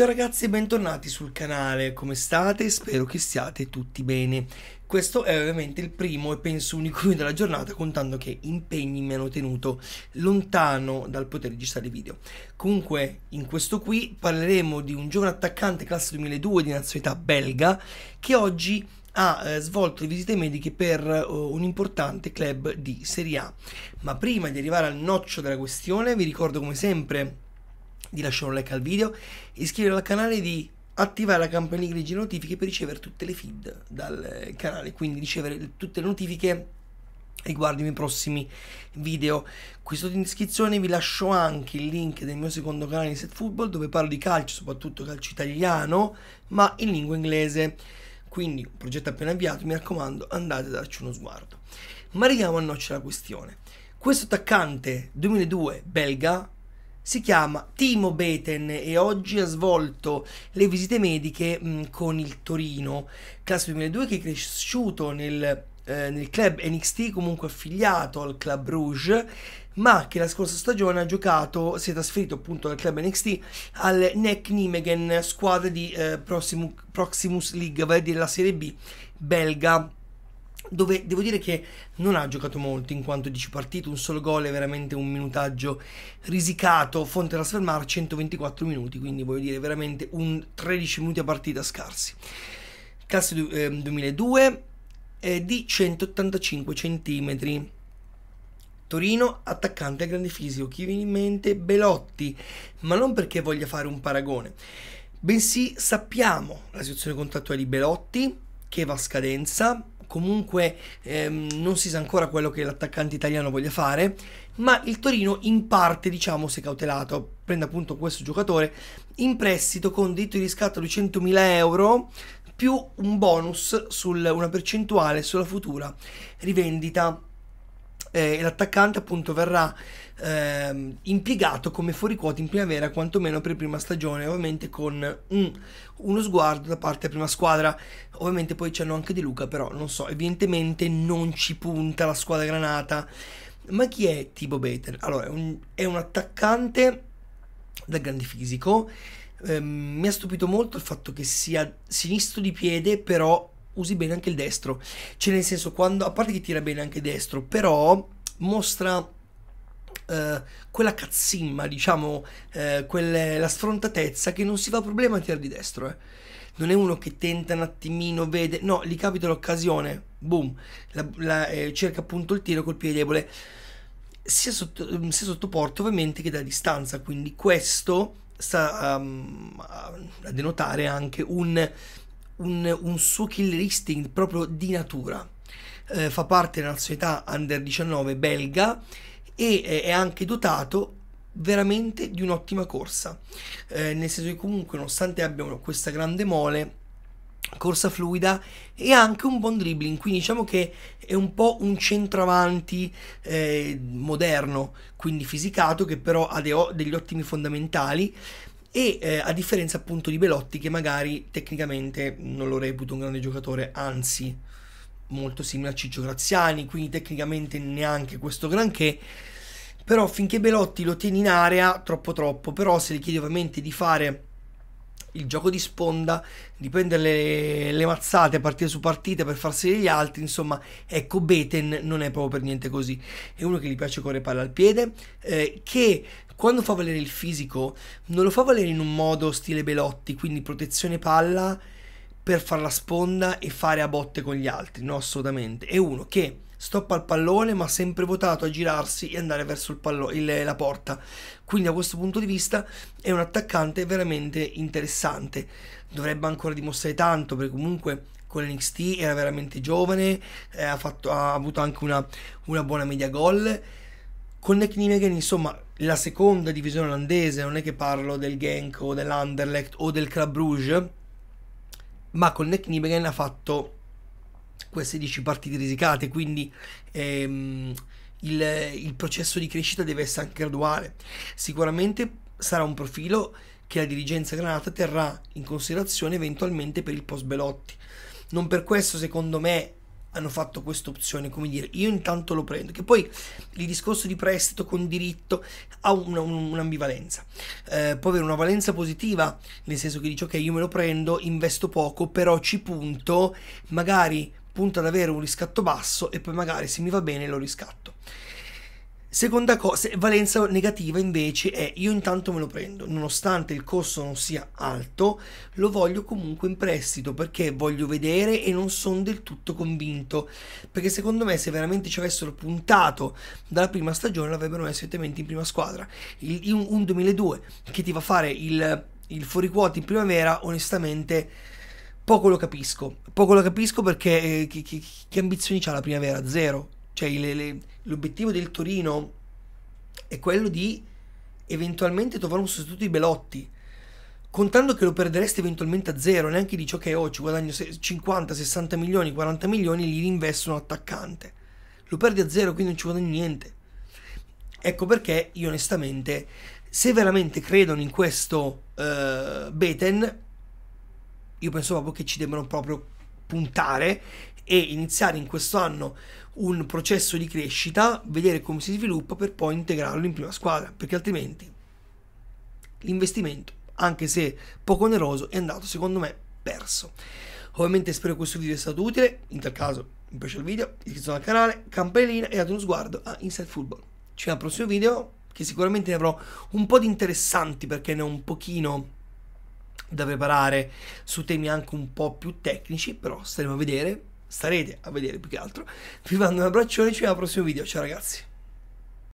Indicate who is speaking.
Speaker 1: Ciao ragazzi e bentornati sul canale, come state? Spero che stiate tutti bene. Questo è ovviamente il primo e penso unico video della giornata, contando che impegni mi hanno tenuto lontano dal poter registrare video. Comunque, in questo qui parleremo di un giovane attaccante classe 2002 di nazionalità belga che oggi ha eh, svolto visite mediche per uh, un importante club di Serie A. Ma prima di arrivare al noccio della questione, vi ricordo come sempre di lasciare un like al video, iscrivervi al canale e di attivare la campanella di notifiche per ricevere tutte le feed dal eh, canale, quindi ricevere tutte le notifiche riguardo i miei prossimi video. Qui sotto in descrizione vi lascio anche il link del mio secondo canale Set Football dove parlo di calcio, soprattutto calcio italiano, ma in lingua inglese. Quindi un progetto appena avviato, mi raccomando, andate a darci uno sguardo. Ma arriviamo a noccia la questione. Questo attaccante 2002 belga si chiama Timo Beten e oggi ha svolto le visite mediche mh, mm, con il Torino, classe 2002 che è cresciuto nel eh, nel club NXT comunque affiliato al club Rouge ma che la scorsa stagione ha giocato, si è trasferito appunto dal club NXT al Neck Nimegen, squadra di eh, Proximus, Proximus League, vale a dire la Serie B belga dove devo dire che non ha giocato molto in quanto 10 partite, un solo gol è veramente un minutaggio risicato, fonte da sfermare 124 minuti, quindi voglio dire veramente un 13 minuti a partita scarsi. Classe ehm, 2002 eh, di 185 centimetri. Torino, attaccante a grande fisico, chi viene in mente? Belotti, ma non perché voglia fare un paragone, bensì sappiamo la situazione contrattuale di Belotti che va a scadenza, comunque ehm, non si sa ancora quello che l'attaccante italiano voglia fare, ma il Torino in parte diciamo si è cautelato, prende appunto questo giocatore in prestito con diritto di riscatto di 100.000 euro più un bonus su una percentuale sulla futura rivendita eh, l'attaccante appunto verrà eh, impiegato come fuori in primavera quantomeno per prima stagione ovviamente con un, uno sguardo da parte della prima squadra ovviamente poi c'hanno anche Di Luca però non so evidentemente non ci punta la squadra granata ma chi è Tibo Bater? Allora è un, è un attaccante da grande fisico eh, mi ha stupito molto il fatto che sia sinistro di piede però usi bene anche il destro. Cioè, nel senso, quando, a parte che tira bene anche il destro, però mostra Uh, quella cazzimma, diciamo, uh, quelle, la sfrontatezza che non si fa problema a tirare di destro. Eh. Non è uno che tenta un attimino, vede, no, gli capita l'occasione, boom, la, la, eh, cerca appunto il tiro col piede debole, sia sotto, mm, sia sotto porta ovviamente che da distanza. Quindi questo sta um, a denotare anche un un, un suo killer instinct proprio di natura. Eh, fa parte della società under 19 belga e eh, è anche dotato veramente di un'ottima corsa. Eh, nel senso che comunque nonostante abbia questa grande mole, corsa fluida e anche un buon dribbling, quindi diciamo che è un po' un centravanti eh, moderno, quindi fisicato, che però ha degli ottimi fondamentali e eh, a differenza appunto di Belotti che magari tecnicamente non lo reputo un grande giocatore, anzi molto simile a Ciccio Graziani, quindi tecnicamente neanche questo granché. Però finché Belotti lo tiene in area, troppo troppo, però se gli chiedi ovviamente di fare il gioco di sponda, di prendere le, le mazzate partite su partite per farsi gli altri, insomma, ecco Beten non è proprio per niente così, è uno che gli piace correre palla al piede, eh, che quando fa valere il fisico non lo fa valere in un modo stile Belotti, quindi protezione palla per fare la sponda e fare a botte con gli altri, no assolutamente, è uno che stop al pallone, ma sempre votato a girarsi e andare verso il pallone, il, la porta. Quindi da questo punto di vista è un attaccante veramente interessante. Dovrebbe ancora dimostrare tanto, perché comunque con l'NXT era veramente giovane, eh, ha, fatto, ha, avuto anche una, una buona media gol. Con Nick Nimegan, insomma, la seconda divisione olandese, non è che parlo del Genk o dell'Anderlecht o del Club Rouge, ma con Nick Nibegan ha fatto queste 10 partite risicate, quindi ehm, il, il processo di crescita deve essere anche graduale. Sicuramente sarà un profilo che la dirigenza granata terrà in considerazione eventualmente per il post Belotti. Non per questo, secondo me, hanno fatto questa opzione, come dire, io intanto lo prendo, che poi il discorso di prestito con diritto ha una, un'ambivalenza, eh, può avere una valenza positiva, nel senso che dice ok io me lo prendo, investo poco, però ci punto, magari punta ad avere un riscatto basso e poi magari se mi va bene lo riscatto. Seconda cosa, valenza negativa invece è io intanto me lo prendo, nonostante il costo non sia alto, lo voglio comunque in prestito perché voglio vedere e non sono del tutto convinto, perché secondo me se veramente ci avessero puntato dalla prima stagione l'avrebbero messo direttamente in prima squadra. Il, un, un 2002 che ti va a fare il, il fuori in primavera, onestamente poco lo capisco, poco lo capisco perché eh, che, che, che, ambizioni ha la primavera? Zero. Cioè l'obiettivo del Torino è quello di eventualmente trovare un sostituto di Belotti, contando che lo perdereste eventualmente a zero, neanche dici ok, oh, ci guadagno 50, 60 milioni, 40 milioni, li investo un attaccante. Lo perdi a zero, quindi non ci guadagno niente. Ecco perché io onestamente, se veramente credono in questo uh, Beten, io penso proprio che ci debbano proprio puntare e iniziare in questo anno un processo di crescita, vedere come si sviluppa per poi integrarlo in prima squadra, perché altrimenti l'investimento, anche se poco oneroso, è andato secondo me perso. Ovviamente spero che questo video sia stato utile, in tal caso mi piace il video, iscrivetevi al canale, campanellina e date uno sguardo a Inside Football. Ci vediamo al prossimo video che sicuramente ne avrò un po' di interessanti perché ne ho un pochino da preparare su temi anche un po' più tecnici, però staremo a vedere, starete a vedere più che altro. Vi mando un abbraccione, ci vediamo al prossimo video, ciao ragazzi!